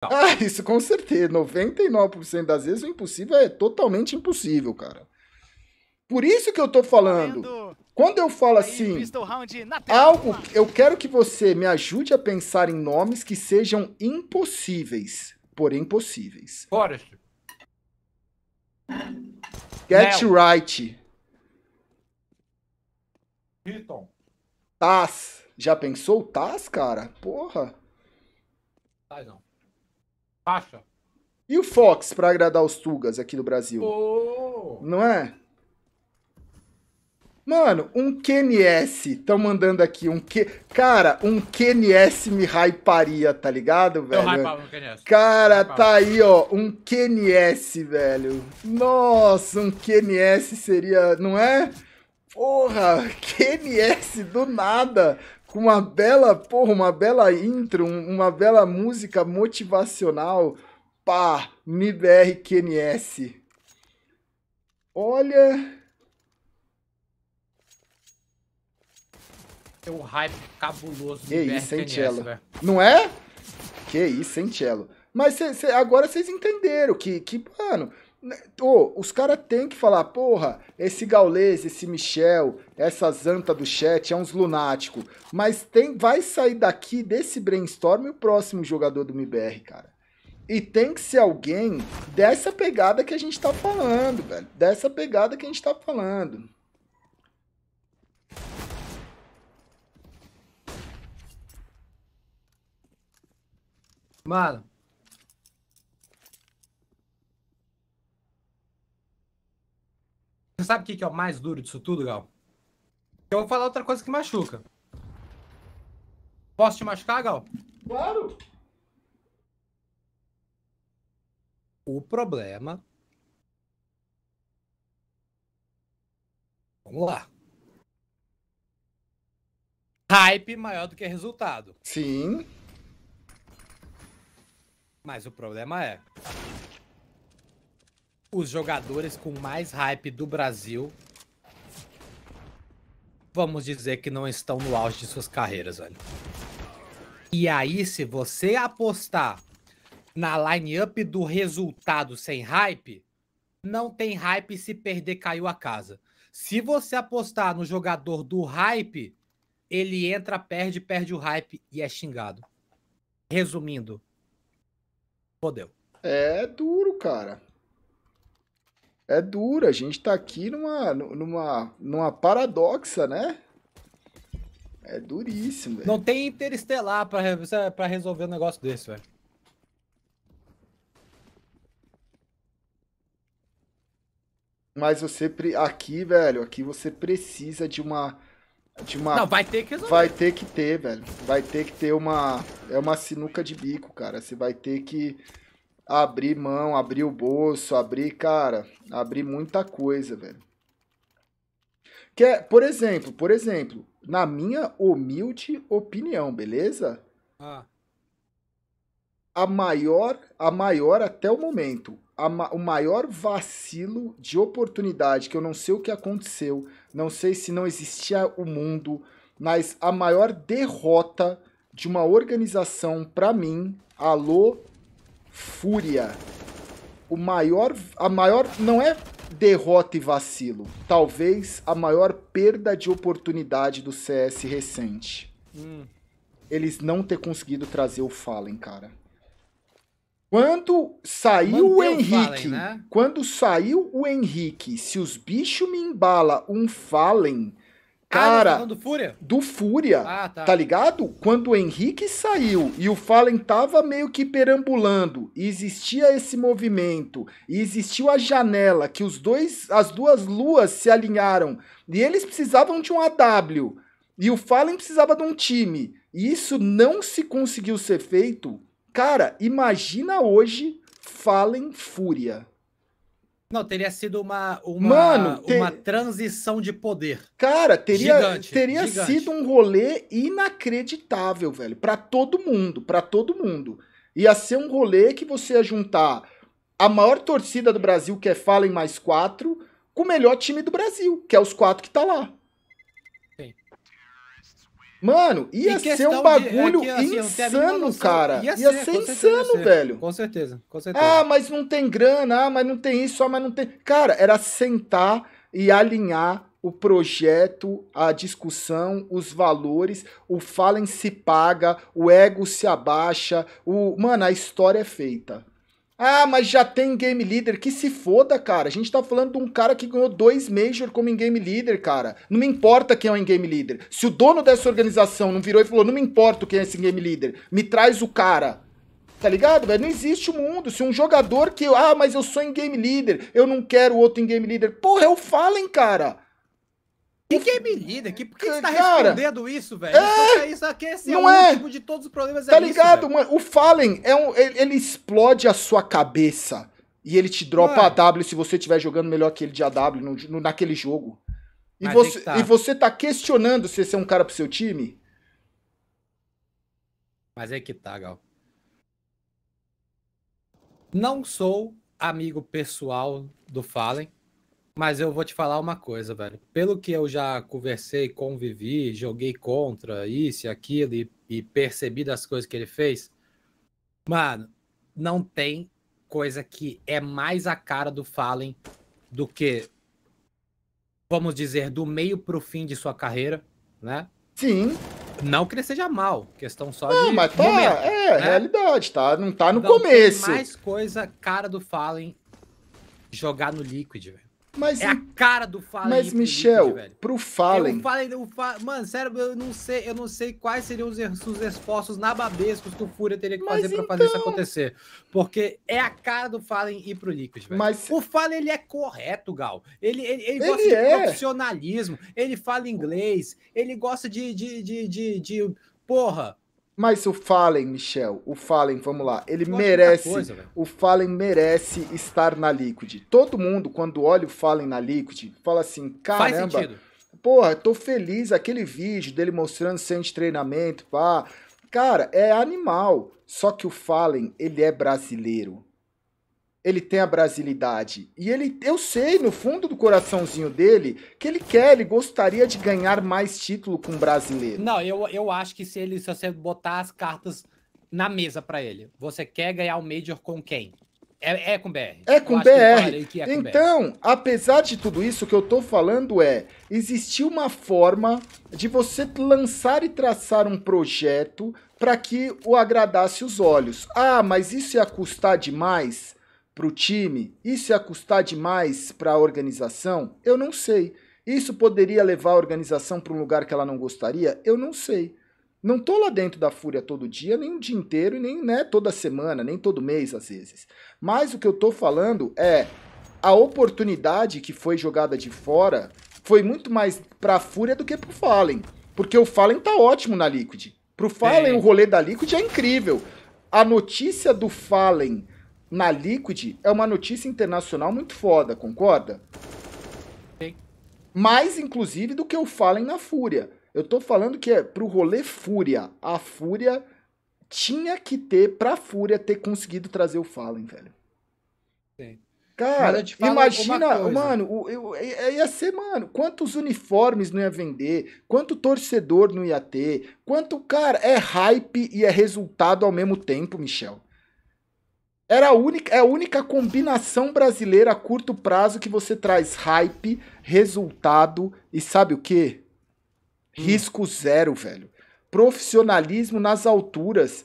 Tá. Ah, isso com certeza. 99% das vezes o impossível é totalmente impossível, cara. Por isso que eu tô falando. Quando eu falo assim, algo, eu quero que você me ajude a pensar em nomes que sejam impossíveis, porém possíveis. Forest. Get Nel. Right. Piton. Taz. Já pensou o Taz, cara? Porra. Taz não. E o Fox para agradar os Tugas aqui do Brasil? Oh. Não é? Mano, um KNS tão mandando aqui um que Cara, um KNS me hyparia, tá ligado, velho? Eu hypava um KNS. Cara, tá aí, ó, um KNS, velho. Nossa, um KNS seria, não é? Porra, KNS do nada com uma bela, porra, uma bela intro, uma bela música motivacional. Pá, MIBR Olha. Tem um hype cabuloso que isso, hein, Cello. Não é? Que isso, hein, Cello. Mas cê, cê, agora vocês entenderam que, que, mano, Pô, né, os caras têm que falar, porra, esse gaulês, esse Michel, essa zanta do chat é uns lunático. Mas tem, vai sair daqui desse brainstorm o próximo jogador do MBR, cara. E tem que ser alguém dessa pegada que a gente tá falando, velho. Dessa pegada que a gente tá falando. Mano, Você sabe o que, é o mais duro disso tudo, Gal? Eu vou falar outra coisa que machuca. Posso te machucar, Gal? Claro! O problema. Vamos lá. Hype maior do que resultado. Sim. Mas o problema é os jogadores com mais hype do Brasil, vamos dizer que não estão no auge de suas carreiras, velho. E aí, se você apostar na line-up do resultado sem hype, não tem hype se perder caiu a casa. Se você apostar no jogador do hype, ele entra, perde, perde o hype e é xingado. Resumindo, fodeu. É duro, cara é dura. A gente está aqui numa, numa, numa paradoxa, né? É duríssimo, velho. Não tem interestelar pra, pra resolver um negócio desse, velho. Mas você aqui, velho, aqui você precisa de uma de uma Não, vai ter que resolver. vai ter que ter, velho. Vai ter que ter uma é uma sinuca de bico, cara. Você vai ter que abrir mão, abrir o bolso, abrir, cara, abrir muita coisa, velho. Que é, por exemplo, por exemplo, na minha humilde opinião, beleza? Ah. A maior, a maior até o momento, ma o maior vacilo de oportunidade que eu não sei o que aconteceu, não sei se não existia o mundo, mas a maior derrota de uma organização para mim, alô Fúria. O maior, a maior não é derrota e vacilo, talvez a maior perda de oportunidade do CS recente. Hum. Eles não ter conseguido trazer o Fallen, cara. Quando saiu o Henrique, o Fallen, né? quando saiu o Henrique, se os bichos me embala um Fallen, Cara, ah, do Fúria? Do Fúria. Ah, tá. tá. ligado? Quando o Henrique saiu e o Fallen tava meio que perambulando, existia esse movimento, e existiu a janela que os dois, as duas luas se alinharam, e eles precisavam de um AW, e o Fallen precisava de um time. E isso não se conseguiu ser feito. Cara, imagina hoje Fallen Fúria. Não, teria sido uma, uma, Mano, ter... uma transição de poder. Cara, teria, gigante, teria gigante. sido um rolê inacreditável, velho. para todo mundo, para todo mundo. Ia ser um rolê que você ia juntar a maior torcida do Brasil, que é Fallen mais quatro, com o melhor time do Brasil, que é os quatro que tá lá. Mano, ia ser um bagulho de, é assim, insano, cara. Ia ser, ia ser insano, ia ser. velho. Com certeza, com certeza. Ah, mas não tem grana, ah, mas não tem isso, ah, mas não tem. Cara, era sentar e alinhar o projeto, a discussão, os valores, o Fallen se paga, o ego se abaixa, o. Mano, a história é feita. Ah, mas já tem game leader. Que se foda, cara. A gente tá falando de um cara que ganhou dois Major como game leader, cara. Não me importa quem é o game leader. Se o dono dessa organização não virou e falou, não me importa quem é esse game leader, me traz o cara. Tá ligado, velho? Não existe o um mundo. Se um jogador que. Ah, mas eu sou game leader, eu não quero outro game leader. Porra, é o Fallen, cara. E quem é lida? Que, por que você tá respondendo isso, velho? É, isso, aqui é, esse é não é, é de todos os problemas. Tá é ligado, isso, mano? O Fallen, é um, ele, ele, explode a sua cabeça. E ele te dropa a AW se você estiver jogando melhor que ele de AW no, no, naquele jogo. E você, é tá. e você tá questionando se esse é um cara pro seu time? Mas é que tá, Gal. Não sou amigo pessoal do Fallen. Mas eu vou te falar uma coisa, velho. Pelo que eu já conversei, convivi, joguei contra isso e aquilo e, e percebi das coisas que ele fez, mano, não tem coisa que é mais a cara do Fallen do que, vamos dizer, do meio pro fim de sua carreira, né? Sim. Não que ele seja mal, questão só não, de. Mas tá, momento, é, né? É realidade, tá? Não tá no então, começo. Tem mais coisa, cara do Fallen jogar no Liquid, velho. Mas, é a cara do Fallen. Mas, Michel, velho. pro Fallen. Eu, Fallen o Fa... Mano, sério, eu não sei, eu não sei quais seriam os, os esforços nababescos que o Fúria teria que mas fazer então... pra fazer isso então- acontecer. Porque é a cara do Fallen ir pro Liquid, velho. Mas... O Fallen ele é correto, Gal. Ele, ele, ele gosta ele de é. profissionalismo, ele fala inglês, ele gosta de, de, de, de, de... Porra, mas o Fallen, Michel, o Fallen, vamos lá, ele merece. coisa, o Fallen merece estar na Liquid. Todo mundo, quando olha o Fallen na Liquid, fala assim: caramba, porra, tô feliz. Aquele vídeo dele mostrando centro de treinamento, pá. Cara, é animal. Só que o Fallen, ele é brasileiro ele tem a brasilidade. E ele, eu sei, no fundo do coraçãozinho dele, que ele quer, ele gostaria de ganhar mais título com brasileiro. Não, eu, eu acho que se ele se você botar as cartas na mesa para ele, você quer ganhar o Major com quem? É, é com BR. É com BR. É com então, BR. apesar de tudo isso, o que eu tô falando é: existiu uma forma de você lançar e traçar um projeto para que o agradasse os olhos. Ah, mas isso ia custar demais? para o time isso ia custar demais para a organização? Eu não sei. Isso poderia levar a organização para um lugar que ela não gostaria? Eu não sei. Não tô lá dentro da fúria todo dia, nem o um dia inteiro, nem né, toda semana, nem todo mês às vezes. Mas o que eu estou falando é a oportunidade que foi jogada de fora foi muito mais para a fúria do que para o Fallen. Porque o Fallen tá ótimo na Liquid. o Fallen, é. o rolê da Liquid é incrível. A notícia do Fallen na Liquid é uma notícia internacional muito foda, concorda? Sim. Mais, inclusive, do que o Fallen na Fúria. Eu tô falando que é pro rolê Fúria. A Fúria tinha que ter, pra Fúria ter conseguido trazer o Fallen, velho. Sim. Cara, imagina, mano, eu, eu, é, eu, é, ia ser, mano, quantos uniformes não ia vender, quanto torcedor não ia ter, quanto, cara, é hype e é resultado ao mesmo tempo, Michel. Era a única, é a única combinação brasileira a curto prazo que você traz hype, resultado e sabe o quê? Hum. Risco zero, velho. Profissionalismo nas alturas.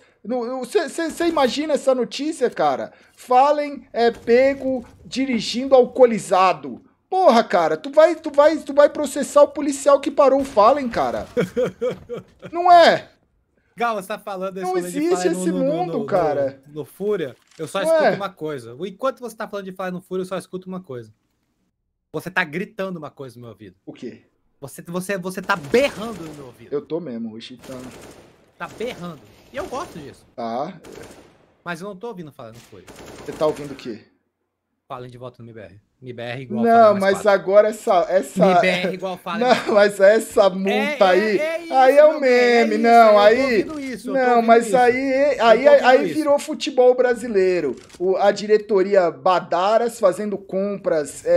Você imagina essa notícia, cara? Fallen é pego dirigindo alcoolizado. Porra, cara, tu vai, tu vai, tu vai processar o policial que parou o Fallen, cara. Não é? Gal, você tá falando Não existe esse no, mundo, no, no, cara. No, Fúria. Eu só Ué. escuto uma coisa. Enquanto você tá falando de falar no furo, eu só escuto uma coisa. Você tá gritando uma coisa no meu ouvido. O quê? Você, você, você tá berrando no meu ouvido. Eu tô mesmo, o Chitão. Tá berrando. E eu gosto disso. Tá. Mas eu não tô ouvindo falar no furo. Você tá ouvindo o quê? Falem de volta no MBR. MIBR igual Não, mas quatro. agora essa. essa MIBR igual fala. Não, mas essa multa é, aí. É, é isso, aí é o um é meme, não. aí. Isso, não, mas isso. aí, aí, aí virou futebol brasileiro. O, a diretoria Badaras fazendo compras, é,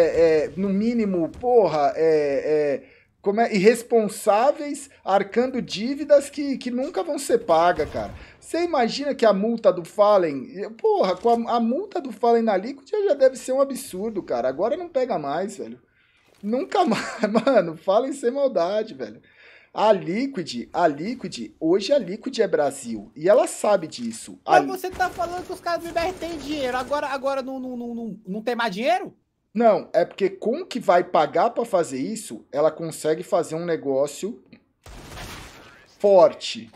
é no mínimo, porra, é, é como é, irresponsáveis arcando dívidas que, que nunca vão ser pagas, cara. Você imagina que a multa do Fallen. Porra, com a, a multa do Fallen na Liquid já deve ser um absurdo, cara. Agora não pega mais, velho. Nunca mais, mano. Fallen sem maldade, velho. A Liquid, a Liquid, hoje a Liquid é Brasil. E ela sabe disso. Mas você tá falando que os caras do IBR têm dinheiro. Agora, agora não, não, não, não, não tem mais dinheiro? Não, é porque com que vai pagar para fazer isso, ela consegue fazer um negócio forte.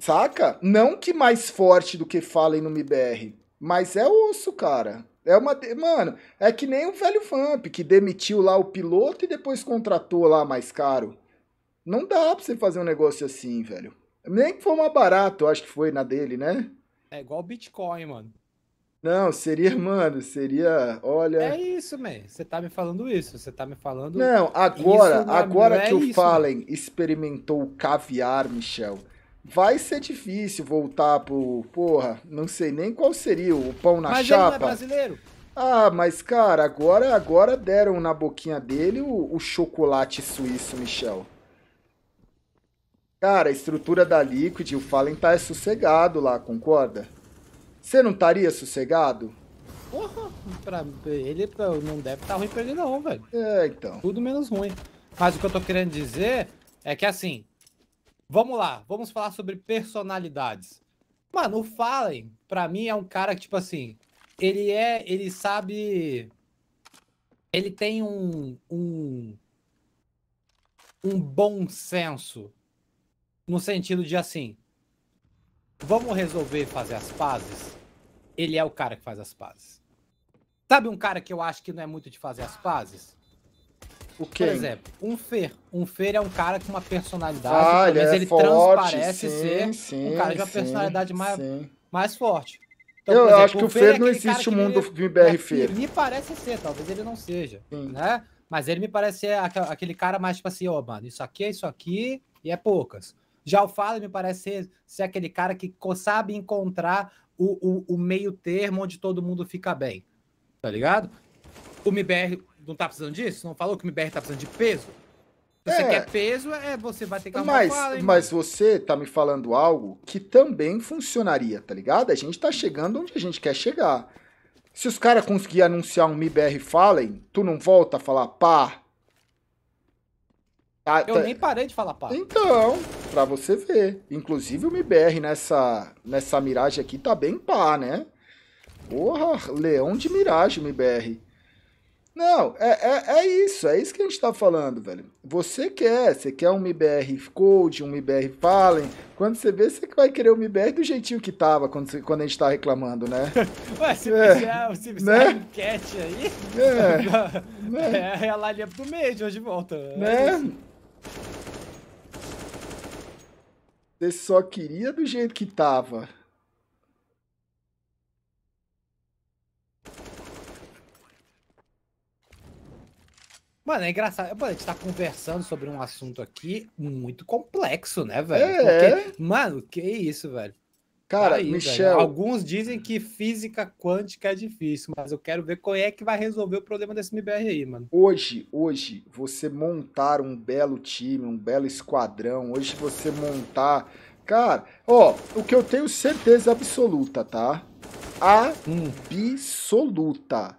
Saca? Não que mais forte do que falem no MBR, mas é osso, cara. É uma. De... Mano, é que nem o velho Vamp que demitiu lá o piloto e depois contratou lá mais caro. Não dá pra você fazer um negócio assim, velho. Nem que foi uma barato, acho que foi na dele, né? É igual Bitcoin, mano. Não, seria, mano, seria, olha. É isso, man. Você tá me falando isso, você tá me falando. Não, agora, isso, agora que o é isso, Fallen mano. experimentou o caviar, Michel, Vai ser difícil voltar pro. Porra, não sei nem qual seria o pão na mas chapa. Mas ele não é brasileiro? Ah, mas cara, agora agora deram na boquinha dele o, o chocolate suíço, Michel. Cara, a estrutura da Liquid, o Fallen tá é sossegado lá, concorda? Você não estaria sossegado? Porra, pra ele pra, não deve estar tá ruim pra ele não, velho. É, então. Tudo menos ruim. Mas o que eu tô querendo dizer é que assim, Vamos lá, vamos falar sobre personalidades. Mano, o Fallen, pra mim, é um cara que, tipo assim, ele é. Ele sabe. Ele tem um. um um bom senso no sentido de assim, vamos resolver fazer as pazes. Ele é o cara que faz as pazes. Sabe um cara que eu acho que não é muito de fazer as pazes? O quê? Por exemplo, um Fer. Um Fer é um cara com uma personalidade, ah, mas ele, é ele forte, transparece sim, ser sim, um cara de uma sim, personalidade mais, mais forte. Então, eu exemplo, acho que o Fer, é Fer não é existe o mundo do BR Fer. Me parece ser, talvez ele não seja, né? Mas ele me parece ser aquele cara mais tipo assim, ó, oh, mano, isso aqui é isso aqui e é poucas. Já o Fala me parece ser, ser aquele cara que sabe encontrar o, o, o meio termo onde todo mundo fica bem. Tá ligado? O MBR não tá precisando disso? Não falou que o MBR tá precisando de peso? Se você é. quer peso, é, você vai ter que arrumar mas, fala, mas você tá me falando algo que também funcionaria, tá ligado? A gente tá chegando onde a gente quer chegar. Se os caras conseguirem anunciar um MBR Fallen, tu não volta a falar pá? Ah, tá... Eu nem parei de falar pá. Então, pra você ver. Inclusive o MBR nessa, nessa miragem aqui tá bem pá, né? Porra, leão de miragem o MBR. Não, é, é, é, isso, é isso que a gente está falando, velho. Você quer, você quer um MBR Code, um MBR Fallen. Quando você vê, você vai querer um MBR do jeitinho que tava quando, você, quando a gente tava tá reclamando, né? Ué, se é, fizer, se né? enquete aí, é, né? é, é a lalinha do meio de hoje volta. Né? É você só queria do jeito que tava. Mano, é engraçado. Mano, a gente tá conversando sobre um assunto aqui muito complexo, né, velho? É. Porque, mano, que isso, velho? Cara, tá aí, Michel. Velho. Alguns dizem que física quântica é difícil, mas eu quero ver qual é que vai resolver o problema desse MBR aí, mano. Hoje, hoje, você montar um belo time, um belo esquadrão, hoje você montar. Cara, ó, o que eu tenho certeza absoluta, tá? Hum. Absoluta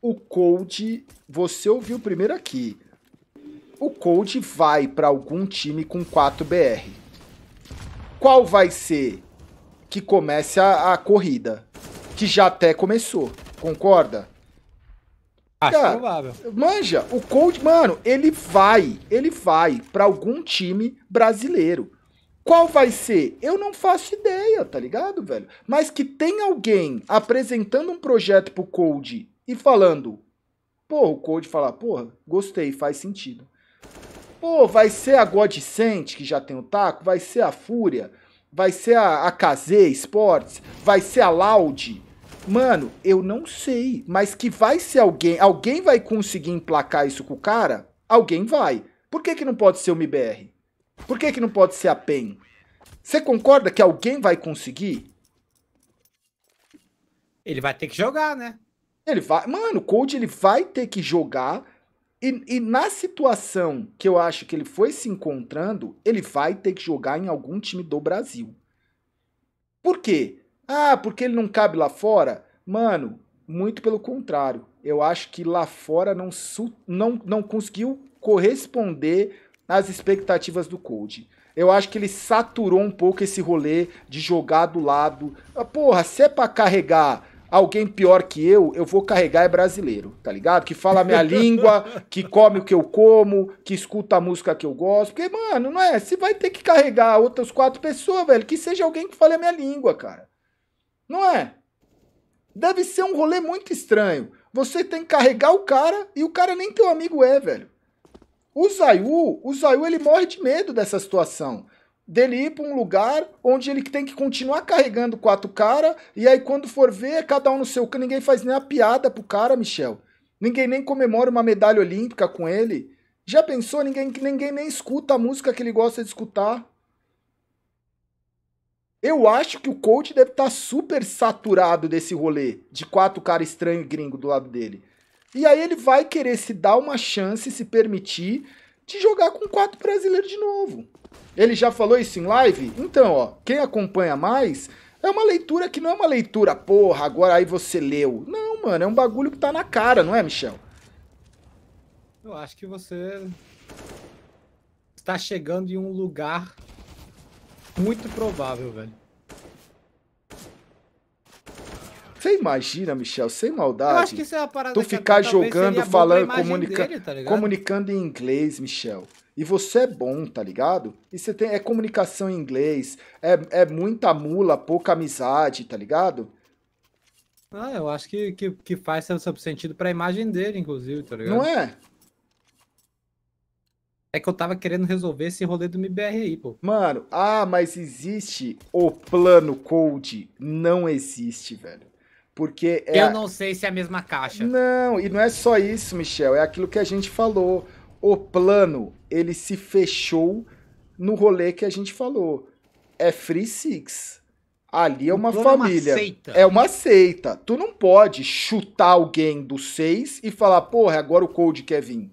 o Cold, você ouviu primeiro aqui. O Cold vai para algum time com 4 BR. Qual vai ser que comece a, a corrida? Que já até começou, concorda? Acho Cara, provável. Manja, o Cold, mano, ele vai, ele vai para algum time brasileiro. Qual vai ser? Eu não faço ideia, tá ligado, velho? Mas que tem alguém apresentando um projeto pro Cold e falando, pô, o Code falar, porra, gostei, faz sentido. Pô, vai ser a Godsent, que já tem o taco, vai ser a Fúria, vai ser a, a KZ Sports, vai ser a Loud. Mano, eu não sei, mas que vai ser alguém, alguém vai conseguir emplacar isso com o cara? Alguém vai. Por que que não pode ser o MBR? Por que que não pode ser a PEN? Você concorda que alguém vai conseguir? Ele vai ter que jogar, né? Ele vai. Mano, o Cold ele vai ter que jogar. E, e, na situação que eu acho que ele foi se encontrando, ele vai ter que jogar em algum time do Brasil. Por quê? Ah, porque ele não cabe lá fora? Mano, muito pelo contrário. Eu acho que lá fora não, não, não conseguiu corresponder às expectativas do Cold. Eu acho que ele saturou um pouco esse rolê de jogar do lado. Ah, porra, se é pra carregar alguém pior que eu, eu vou carregar é brasileiro, tá ligado? Que fala a minha língua, que come o que eu como, que escuta a música que eu gosto. Porque, mano, não é? Se vai ter que carregar outras quatro pessoas, velho, que seja alguém que fale a minha língua, cara. Não é? Deve ser um rolê muito estranho. Você tem que carregar o cara e o cara nem teu amigo é, velho. O Zayu, o Zayu ele morre de medo dessa situação dele ir para um lugar onde ele tem que continuar carregando quatro cara e aí quando for ver cada um no seu canto, ninguém faz nem a piada pro cara, Michel. Ninguém nem comemora uma medalha olímpica com ele. Já pensou? Ninguém, ninguém nem escuta a música que ele gosta de escutar. Eu acho que o coach deve estar tá super saturado desse rolê de quatro cara estranho e gringo do lado dele. E aí ele vai querer se dar uma chance, se permitir de jogar com quatro brasileiros de novo. Ele já falou isso em live? Então, ó, quem acompanha mais é uma leitura que não é uma leitura, porra, agora aí você leu. Não, mano, é um bagulho que tá na cara, não é, Michel? Eu acho que você está chegando em um lugar muito provável, velho. Você imagina, Michel, sem maldade. Eu acho que isso é uma parada tu ficar jogando, falando, comunica dele, tá comunicando em inglês, Michel. E você é bom, tá ligado? E você tem é comunicação em inglês, é, é muita mula, pouca amizade, tá ligado? Ah, eu acho que, que, que faz sentido pra imagem dele, inclusive, tá ligado? Não é? É que eu tava querendo resolver esse rolê do MBR aí, pô. Mano, ah, mas existe o plano code Não existe, velho. Porque é... Eu não sei se é a mesma caixa. Não, e não é só isso, Michel. É aquilo que a gente falou. O plano, ele se fechou no rolê que a gente falou. É Free Six. Ali é, é uma família. É uma, seita. é uma seita. Tu não pode chutar alguém do 6 e falar, porra, agora o Cold quer vir.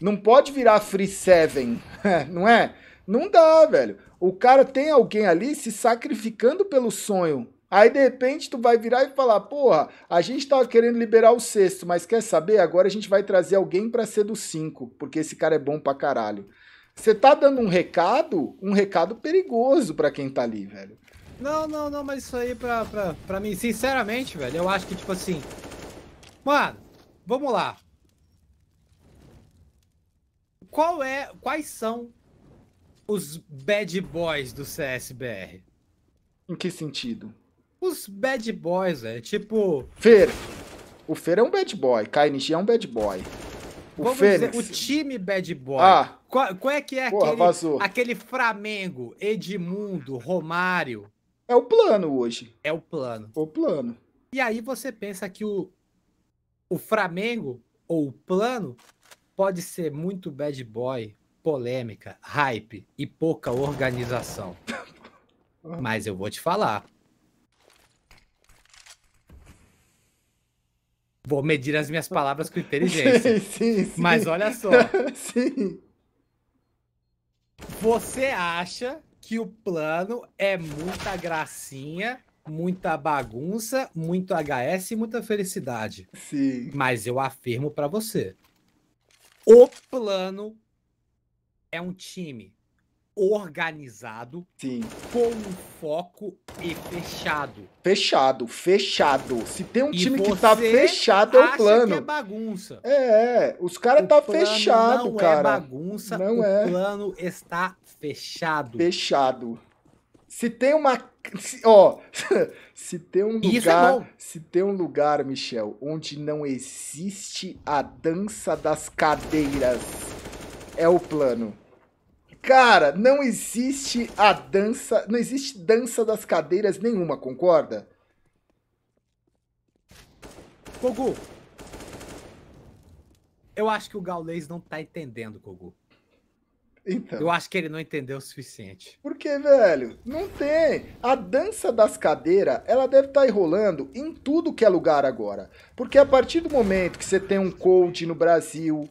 Não pode virar Free Seven, é, não é? Não dá, velho. O cara tem alguém ali se sacrificando pelo sonho Aí de repente tu vai virar e falar: "Porra, a gente tava querendo liberar o sexto, mas quer saber? Agora a gente vai trazer alguém para ser do cinco, porque esse cara é bom pra caralho". Você tá dando um recado, um recado perigoso para quem tá ali, velho. Não, não, não, mas isso aí é pra, pra, pra mim, sinceramente, velho, eu acho que, tipo assim. Mano, vamos lá. Qual é. Quais são os bad boys do CSBR? Em que sentido? os bad boys, velho. Tipo. Fer. O Fer é um bad boy. KNG é um bad boy. O Vamos Fênix. Dizer, o time bad boy. Ah. Qual, qual é que é Porra, aquele, vazou. aquele Flamengo, Edmundo, Romário? É o plano hoje. É o plano. O plano. E aí você pensa que o, o Flamengo ou o plano pode ser muito bad boy, polêmica, hype e pouca organização. Mas eu vou te falar. Vou medir as minhas palavras com inteligência. sim, sim, Mas olha só. sim. Você acha que o plano é muita gracinha, muita bagunça, muito HS e muita felicidade. Sim. Mas eu afirmo para você. O plano é um time organizado, Sim. com um foco e fechado. Fechado, fechado. Se tem um e time que tá fechado, é o plano. Que é bagunça. É, é. os caras tá fechado, não é cara. Não é bagunça, não o é. plano está fechado. Fechado. Se tem uma, se, ó, se tem um é lugar, é se tem um lugar, Michel, onde não existe a dança das cadeiras, é o plano. Cara, não existe a dança. Não existe dança das cadeiras nenhuma, concorda? Kogu! Eu acho que o Gaulês não tá entendendo, Kogu. Então. Eu acho que ele não entendeu o suficiente. quê, velho, não tem. A dança das cadeiras, ela deve estar tá enrolando em tudo que é lugar agora. Porque a partir do momento que você tem um coach no Brasil,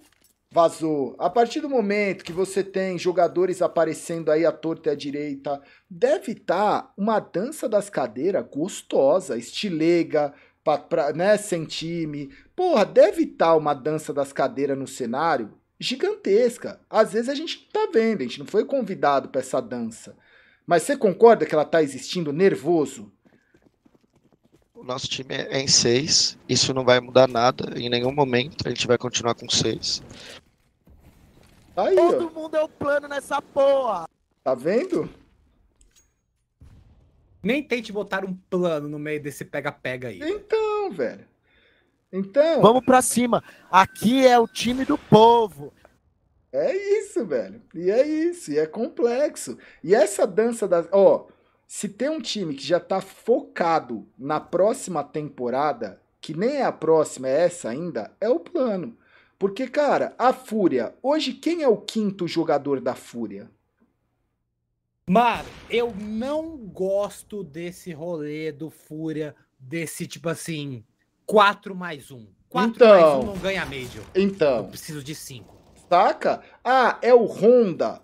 vazou. A partir do momento que você tem jogadores aparecendo aí à torta e à direita, deve estar tá uma dança das cadeiras gostosa, estilega, pra, pra, né, sem time. Porra, deve estar tá uma dança das cadeiras no cenário gigantesca. Às vezes a gente não tá vendo, a gente não foi convidado para essa dança. Mas você concorda que ela tá existindo nervoso? O nosso time é em seis, isso não vai mudar nada em nenhum momento, a gente vai continuar com seis. Aí, Todo ó. mundo é o plano nessa porra. Tá vendo? Nem tente botar um plano no meio desse pega-pega aí. Então, velho. Então. Vamos pra cima. Aqui é o time do povo. É isso, velho. E é isso. E é complexo. E essa dança das. Ó, se tem um time que já tá focado na próxima temporada, que nem é a próxima, é essa ainda, é o plano. Porque, cara, a Fúria, hoje quem é o quinto jogador da Fúria? Mano, eu não gosto desse rolê do Fúria, desse tipo assim, 4 mais 1. 4 então, mais 1 não ganha médio. Então. Eu preciso de 5. Saca? Ah, é o Honda.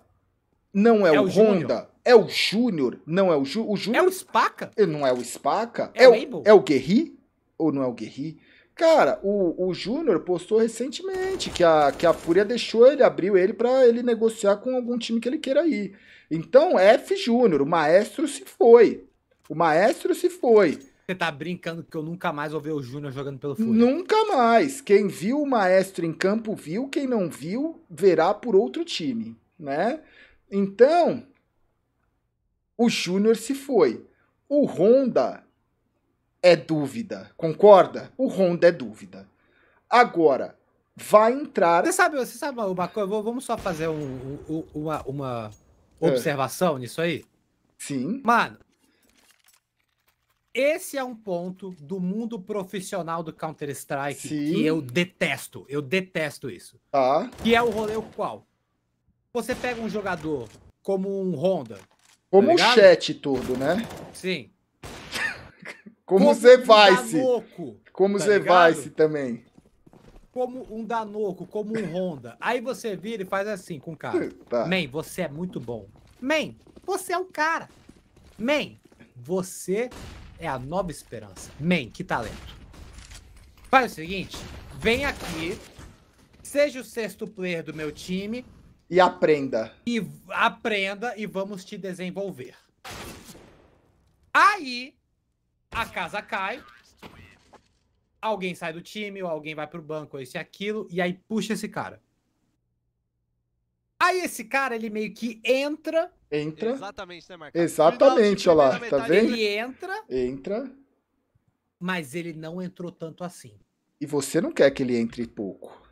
Não é, é o, o Honda. É o Júnior. Não é o Júnior. Ju... O Júnior. É o Spaca? Não é o Spaca. É, é o, o é o Guerri? Ou não é o Guerri? Cara, o, o Júnior postou recentemente que a, que a Fúria deixou ele, abriu ele para ele negociar com algum time que ele queira ir. Então, F Júnior, o maestro se foi. O maestro se foi. Você tá brincando que eu nunca mais vou ver o Júnior jogando pelo Fúria? Nunca mais. Quem viu o maestro em campo viu, quem não viu, verá por outro time, né? Então, o Júnior se foi. O Honda é dúvida, concorda? O Honda é dúvida. Agora, vai entrar. Você sabe, você sabe uma coisa? Vamos só fazer um, um, uma, uma é. observação é. nisso aí? Sim. Mano, esse é um ponto do mundo profissional do Counter-Strike que eu detesto. Eu detesto isso. Tá. Que é o rolê qual? Você pega um jogador como um Honda. Como tá o chat todo, né? Sim. Como, Zé Vice. Como Zé Vice tá também. Como um Danoco, como um Honda. Aí você vira e faz assim com o cara. Tá. Man, você é muito bom. Man, você é o cara. Man, você é a nova esperança. Man, que talento. Faz o seguinte, vem aqui, seja o sexto player do meu time. E aprenda. E aprenda e vamos te desenvolver. Aí a casa cai, alguém sai do time, ou alguém vai pro banco, ou e aquilo, e aí puxa esse cara. Aí esse cara, ele meio que entra. Entra. Exatamente, né, Marcos? Exatamente, olha lá. Tá vendo? Ele entra. Entra. Mas ele não entrou tanto assim. E você não quer que ele entre pouco.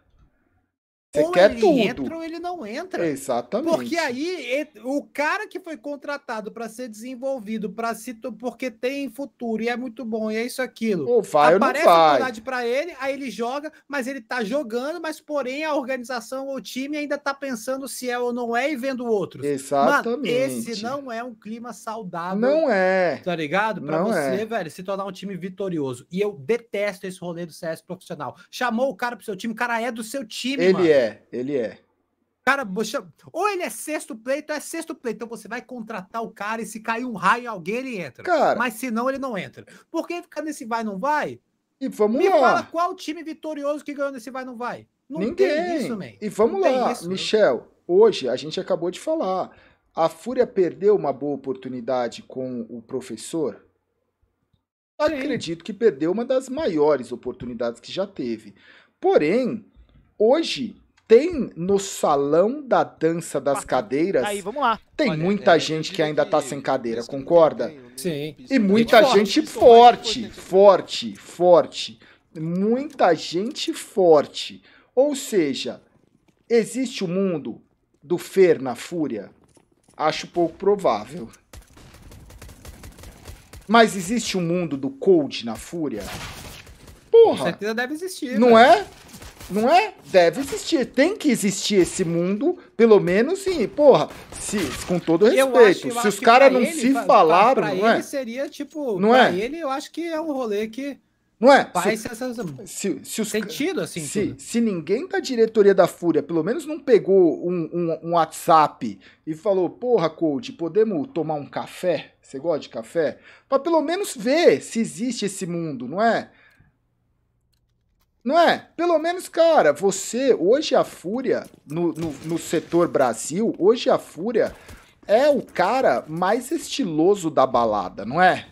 Você ou quer ele tudo. entra ou ele não entra. Exatamente. Porque aí o cara que foi contratado para ser desenvolvido, para se porque tem futuro e é muito bom e é isso aquilo. Ou vai aparece ou não vai. oportunidade para ele, aí ele joga, mas ele tá jogando, mas porém a organização ou o time ainda tá pensando se é ou não é e vendo outros. Exatamente. Mano, esse não é um clima saudável. Não é. Tá ligado? Para você, é. velho, se tornar um time vitorioso. E eu detesto esse rolê do CS profissional. Chamou o cara pro seu time, o cara é do seu time, ele mano. É é, ele é. Cara, ou ele é sexto pleito, ou é sexto pleito. Então você vai contratar o cara e se cair um raio em alguém, ele entra. Cara, Mas se não, ele não entra. Por que ficar nesse vai não vai? E vamos Me lá. fala qual time vitorioso que ganhou nesse vai não vai. Não Ninguém. Isso, e vamos não lá, isso, Michel. Hoje a gente acabou de falar. A Fúria perdeu uma boa oportunidade com o professor? Acredito que perdeu uma das maiores oportunidades que já teve. Porém, hoje tem no salão da dança das cadeiras. Aí, vamos lá. Tem Olha, muita é, gente que ainda tá sem cadeira, concorda? Né? Sim. E muita gente forte, forte, forte. Muita gente forte. Ou seja, existe o mundo do Fer na Fúria? Acho pouco provável. Mas existe o mundo do Cold na Fúria? Porra! Com certeza deve existir. Não né? é? não é? Deve existir, tem que existir esse mundo, pelo menos, e, porra, se, com todo respeito, eu acho, eu se os caras não ele, se pra, falaram, pra, pra não é? seria, tipo, não é? ele eu acho que é um rolê que... Não é? Faz se, essas... se, se os... sentido, assim. Se, se ninguém da diretoria da Fúria, pelo menos não pegou um, um, um WhatsApp e falou, porra, coach, podemos tomar um café? Você gosta de café? Para pelo menos ver se existe esse mundo, não é? Não é? Pelo menos, cara, você, hoje a Fúria, no, no, no, setor Brasil, hoje a Fúria é o cara mais estiloso da balada, não é?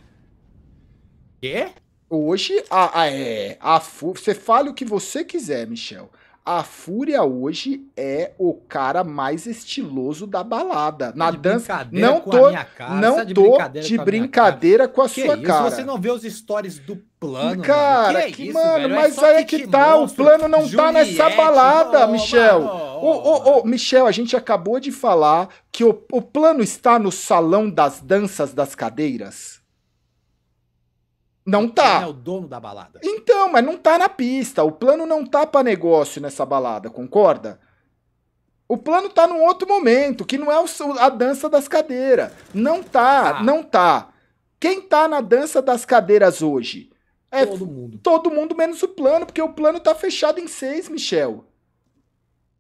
Quê? Hoje, a, a, é, a Fúria, você fale o que você quiser, Michel a Fúria hoje é o cara mais estiloso da balada. Na tá de dança, não tô, casa, não tá de tô brincadeira de com brincadeira com a, que sua isso? cara. Você não vê os stories do plano, cara, mano. Que, que é isso, mano, velho? É mas é aí que, que tá, monstro, o plano não Juliette, tá nessa balada, oh, Michel. Ô, Michel, a gente acabou de falar que o, o plano está no salão das danças das cadeiras. Não tá. Quem é o dono da balada. Então, mas não tá na pista. O plano não tá para negócio nessa balada, concorda? O plano tá num outro momento, que não é a dança das cadeiras. Não tá, ah. não tá. Quem tá na dança das cadeiras hoje? É todo mundo. Todo mundo menos o plano, porque o plano tá fechado em seis, Michel.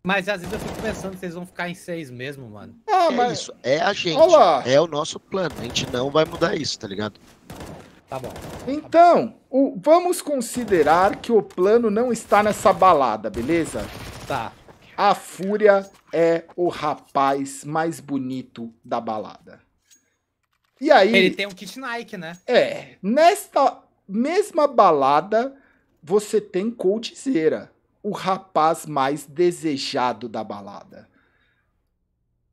Mas às vezes eu fico pensando que vocês vão ficar em seis mesmo, mano. Ah, é mas... isso, é a gente. Olá. É o nosso plano. A gente não vai mudar isso, tá ligado? Tá bom. Então, o, vamos considerar que o plano não está nessa balada, beleza? Tá. A Fúria é o rapaz mais bonito da balada. E aí. Ele tem um kit Nike, né? É. Nesta mesma balada, você tem Coldzera, o rapaz mais desejado da balada.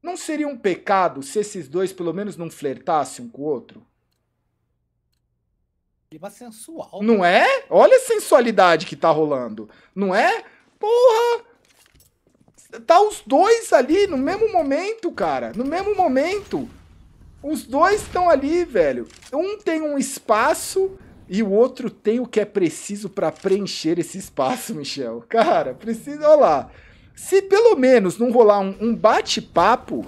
Não seria um pecado se esses dois pelo menos não flertassem um com o outro? Clima sensual. Não é? Olha a sensualidade que tá rolando. Não é? Porra! Tá os dois ali no mesmo momento, cara. No mesmo momento. Os dois estão ali, velho. Um tem um espaço e o outro tem o que é preciso para preencher esse espaço, Michel. Cara, precisa. Olha lá. Se pelo menos não rolar um, um bate-papo,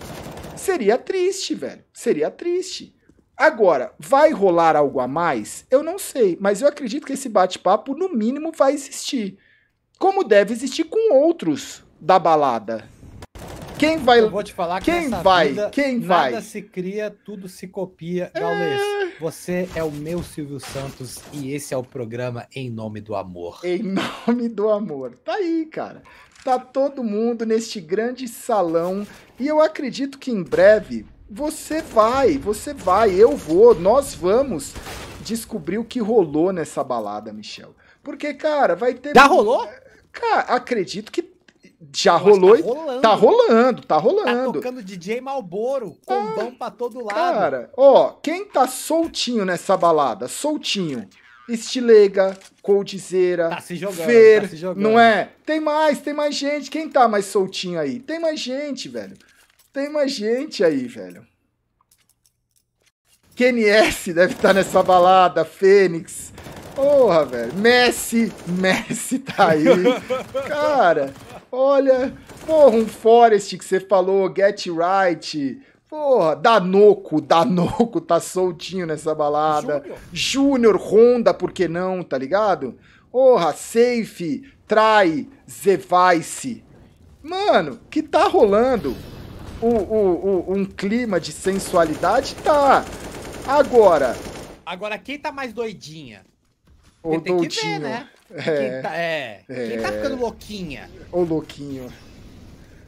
seria triste, velho. Seria triste. Agora, vai rolar algo a mais? Eu não sei, mas eu acredito que esse bate-papo, no mínimo, vai existir. Como deve existir com outros da balada. Quem vai. Eu vou te falar que quem vai, vida, quem vai. Nada se cria, tudo se copia. É... Gaules, você é o meu Silvio Santos e esse é o programa Em Nome do Amor. Em Nome do Amor. Tá aí, cara. Tá todo mundo neste grande salão e eu acredito que em breve você vai, você vai, eu vou, nós vamos descobrir o que rolou nessa balada, Michel. Porque, cara, vai ter. Já rolou? Cara, acredito que já Mas tá rolou. Tá rolando. tá rolando, tá, tá rolando. Tá tocando DJ Malboro, ah, combão ah, pra todo lado. Cara, ó, quem tá soltinho nessa balada? Soltinho. Estilega, Coldzeira, tá se jogando, Fer, tá se jogando. não é? Tem mais, tem mais gente. Quem tá mais soltinho aí? Tem mais gente, velho. Tem mais gente aí, velho. KNS deve estar tá nessa balada, Fênix. Porra, velho. Messi, Messi tá aí. Cara, olha. Porra, um Forest que você falou, Get Right. Porra, Danoco, Danoco tá soltinho nessa balada. Júnior, Honda, por que não, tá ligado? Porra, Safe, Trai, Zevice. Mano, que tá rolando? um, o o um clima de sensualidade? Tá. Agora. Agora, quem tá mais doidinha? o tem doidinho. que ver, né? É. Quem tá, é, é. Quem tá ficando louquinha? Ou louquinho.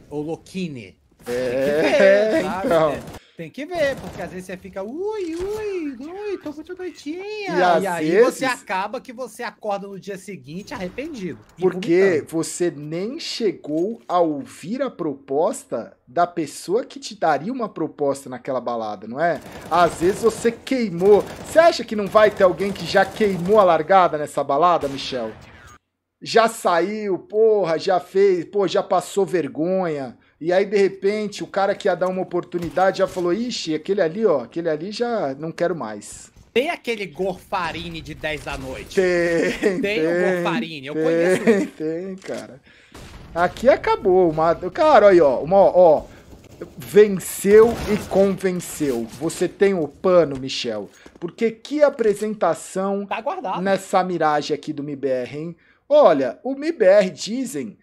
Ou louquine. É, ver, então. Tem que ver, porque às vezes você fica, ui, ui, ui, tô muito doidinha. E, e aí vezes... você acaba que você acorda no dia seguinte arrependido. Porque você nem chegou a ouvir a proposta da pessoa que te daria uma proposta naquela balada, não é? Às vezes você queimou. Você acha que não vai ter alguém que já queimou a largada nessa balada, Michel? Já saiu, porra, já fez, pô, já passou vergonha e aí, de repente, o cara que ia dar uma oportunidade já falou: ixi, aquele ali, ó, aquele ali já não quero mais. Tem aquele Gorfarine de 10 da noite. Tem. Tem, tem o Gorfarine, eu tem, conheço. Tem, tem, cara. Aqui acabou. Uma... Cara, olha, ó, uma, ó. Venceu e convenceu. Você tem o pano, Michel. Porque que apresentação tá nessa miragem aqui do MIBR, hein? Olha, o MIBR dizem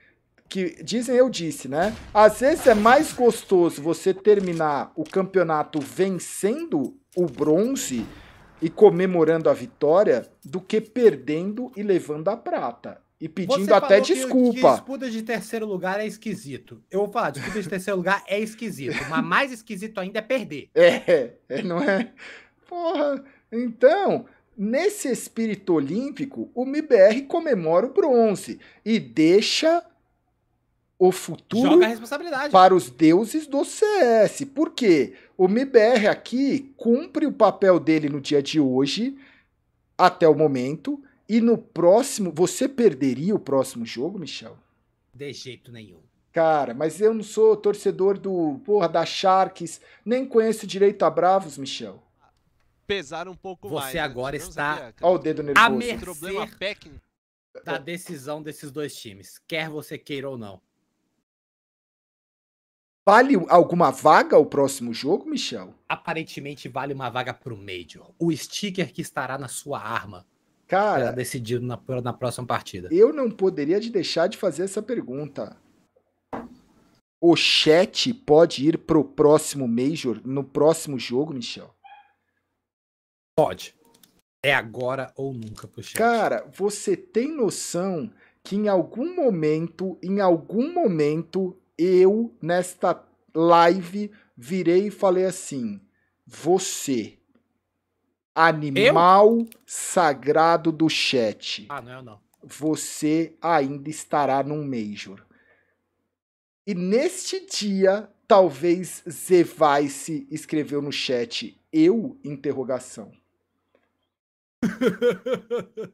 que dizem eu disse, né? Às vezes é mais gostoso você terminar o campeonato vencendo o bronze e comemorando a vitória do que perdendo e levando a prata. E pedindo você até desculpa. Que disputa de terceiro lugar é esquisito. Eu vou falar, disputa de terceiro lugar é esquisito, mas mais esquisito ainda é perder. É, é não é? Porra. Então, nesse espírito olímpico, o MBR comemora o bronze e deixa o futuro para os deuses do CS. Por quê? O MBR aqui cumpre o papel dele no dia de hoje, até o momento, e no próximo. Você perderia o próximo jogo, Michel? De jeito nenhum. Cara, mas eu não sou torcedor do porra da Sharks, nem conheço direito a Bravos, Michel. Pesar um pouco Você mais. Né? Você agora está Olha o dedo nervoso. a mercê da decisão desses dois times, quer você queira ou não. Vale alguma vaga o próximo jogo, Michel? Aparentemente vale uma vaga pro Major. O sticker que estará na sua arma. Cara. Será decidido na, na próxima partida. Eu não poderia deixar de fazer essa pergunta. O chat pode ir pro próximo Major, no próximo jogo, Michel? Pode. É agora ou nunca pro chat. Cara, você tem noção que em algum momento, em algum momento, eu, nesta live, virei e falei assim: você, animal eu? sagrado do chat. Ah, não, é, não. Você ainda estará num Major. E neste dia, talvez Zevice escreveu no chat: eu? Interrogação.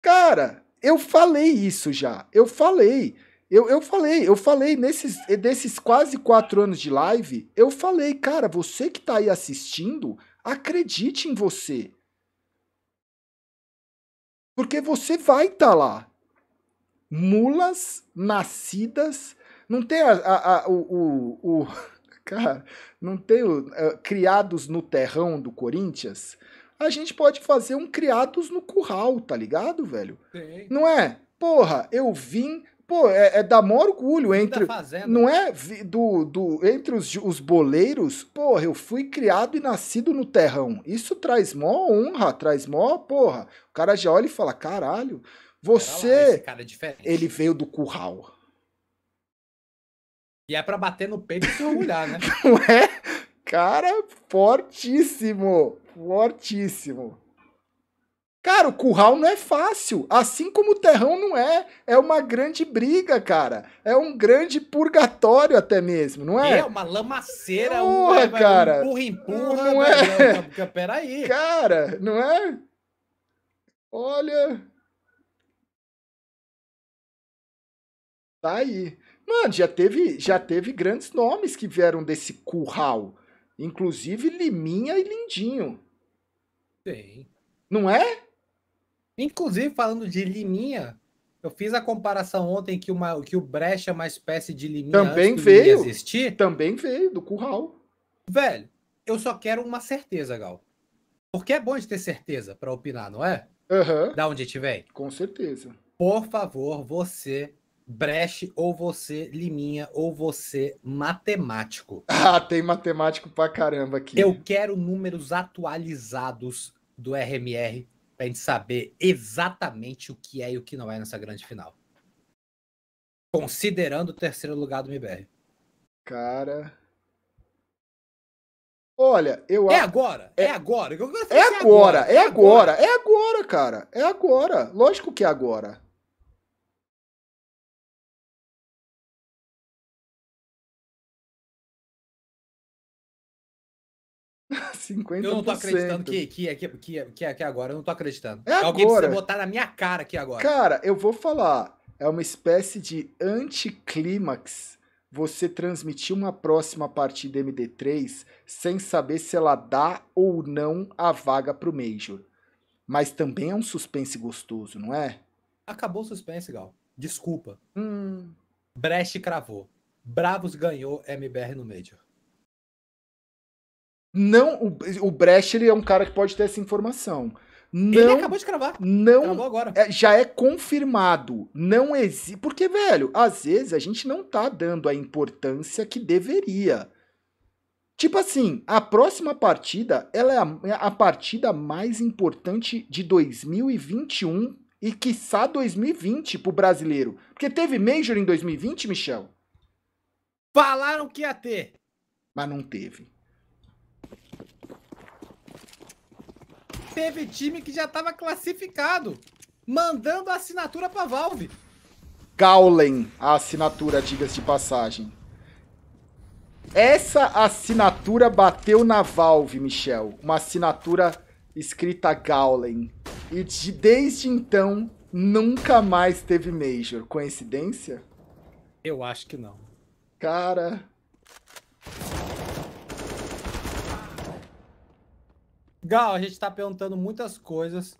Cara, eu falei isso já. Eu falei. Eu, eu falei, eu falei nesses desses quase quatro anos de live, eu falei, cara, você que tá aí assistindo, acredite em você. Porque você vai estar tá lá. Mulas nascidas. Não tem a, a, a o, o, o, Cara, não tem o, é, criados no terrão do Corinthians? A gente pode fazer um criados no curral, tá ligado, velho? Não é? Porra, eu vim pô, é, é dar maior orgulho entre. Não é do, do entre os, os boleiros, porra, eu fui criado e nascido no terrão. Isso traz mó honra, traz mó, porra. O cara já olha e fala: caralho, você. Lá, é ele veio do curral. E é pra bater no peito e se orgulhar, né? Não é? Cara, fortíssimo! Fortíssimo! Cara, o curral não é fácil, assim como o terrão não é. É uma grande briga, cara. É um grande purgatório até mesmo, não é? É uma lamaceira, Porra, é, um, cara. empurra, empurra. Não é? pera peraí. Cara, não é? Olha. Tá aí. Mano, já teve, já teve grandes nomes que vieram desse curral. Inclusive Liminha e Lindinho. Tem. Não é? Inclusive, falando de liminha, eu fiz a comparação ontem que, uma, que o Breche é uma espécie de liminha também antes veio, existir. Também veio, do curral. Velho, eu só quero uma certeza, Gal. Porque é bom de ter certeza para opinar, não é? Uhum. Da onde gente vem? Com certeza. Por favor, você, Breche ou você, Liminha, ou você, matemático. Ah, tem matemático pra caramba aqui. Eu quero números atualizados do RMR para a gente saber exatamente o que é e o que não é nessa grande final. Considerando o terceiro lugar do MBR. Cara. Olha, eu É agora, é, é agora. É agora, é agora, é agora, cara. É agora. Lógico que é agora. 50%. Eu não tô acreditando que, que, é, que, que, que, é, que é agora, eu não tô acreditando. É Alguém agora. precisa botar na minha cara aqui agora. Cara, eu vou falar. É uma espécie de anticlímax você transmitir uma próxima partida MD3 sem saber se ela dá ou não a vaga pro Major. Mas também é um suspense gostoso, não é? Acabou o suspense, Gal. Desculpa. Hum. Brecht cravou. Bravos ganhou MBR no Major. Não, o, o Brecht ele é um cara que pode ter essa informação. Não, ele acabou de cravar. Não, Cravou agora. É, já é confirmado. Não existe. Porque, velho, às vezes a gente não tá dando a importância que deveria. Tipo assim, a próxima partida, ela é a, é a partida mais importante de 2021 e quiçá 2020 pro brasileiro. Porque teve Major em 2020, Michel? Falaram que ia ter. Mas não teve. teve time que já estava classificado, mandando a assinatura para Valve. Gaulen, a assinatura, diga-se de passagem. Essa assinatura bateu na Valve, Michel. Uma assinatura escrita Gaulen. E de, desde então, nunca mais teve Major. Coincidência? Eu acho que não. Cara, Gal, a gente está perguntando muitas coisas,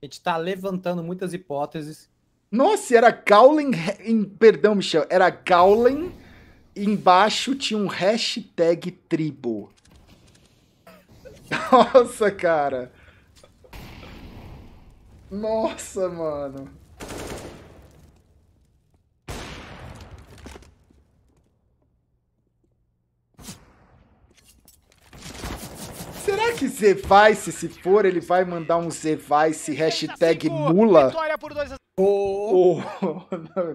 a gente está levantando muitas hipóteses. Nossa, era Gowling. Perdão, Michel, era Gowling. Embaixo tinha um hashtag tribo. Nossa, cara. Nossa, mano. que Zevice, se for, ele vai mandar um Zevice hashtag mula. Oh, oh,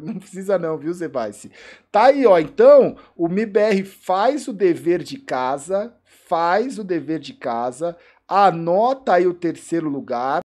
não, precisa não, viu, Zevice? Tá aí, ó. Então, o MIBR faz o dever de casa, faz o dever de casa, anota aí o terceiro lugar.